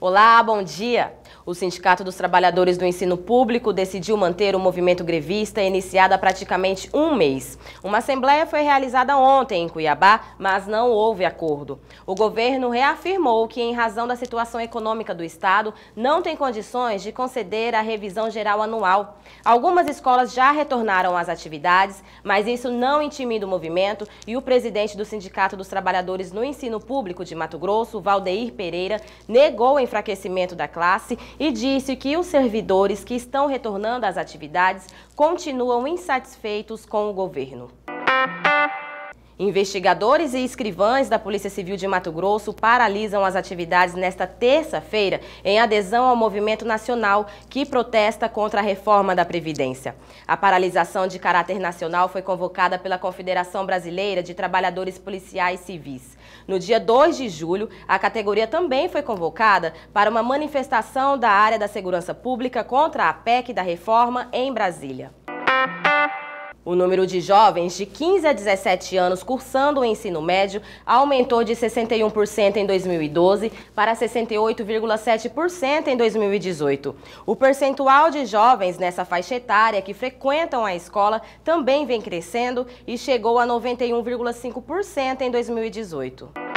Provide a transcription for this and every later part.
Olá, bom dia. O Sindicato dos Trabalhadores do Ensino Público decidiu manter o movimento grevista iniciado há praticamente um mês. Uma assembleia foi realizada ontem em Cuiabá, mas não houve acordo. O governo reafirmou que, em razão da situação econômica do Estado, não tem condições de conceder a revisão geral anual. Algumas escolas já retornaram às atividades, mas isso não intimida o movimento e o presidente do Sindicato dos Trabalhadores no Ensino Público de Mato Grosso, Valdeir Pereira, negou em enfraquecimento da classe e disse que os servidores que estão retornando às atividades continuam insatisfeitos com o governo. Investigadores e escrivães da Polícia Civil de Mato Grosso paralisam as atividades nesta terça-feira em adesão ao movimento nacional que protesta contra a reforma da Previdência. A paralisação de caráter nacional foi convocada pela Confederação Brasileira de Trabalhadores Policiais Civis. No dia 2 de julho, a categoria também foi convocada para uma manifestação da área da segurança pública contra a PEC da reforma em Brasília. O número de jovens de 15 a 17 anos cursando o ensino médio aumentou de 61% em 2012 para 68,7% em 2018. O percentual de jovens nessa faixa etária que frequentam a escola também vem crescendo e chegou a 91,5% em 2018.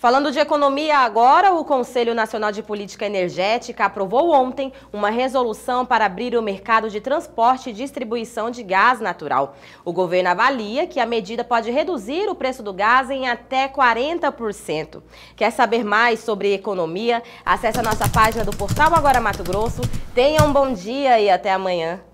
Falando de economia agora, o Conselho Nacional de Política Energética aprovou ontem uma resolução para abrir o mercado de transporte e distribuição de gás natural. O governo avalia que a medida pode reduzir o preço do gás em até 40%. Quer saber mais sobre economia? Acesse a nossa página do portal Agora Mato Grosso. Tenha um bom dia e até amanhã.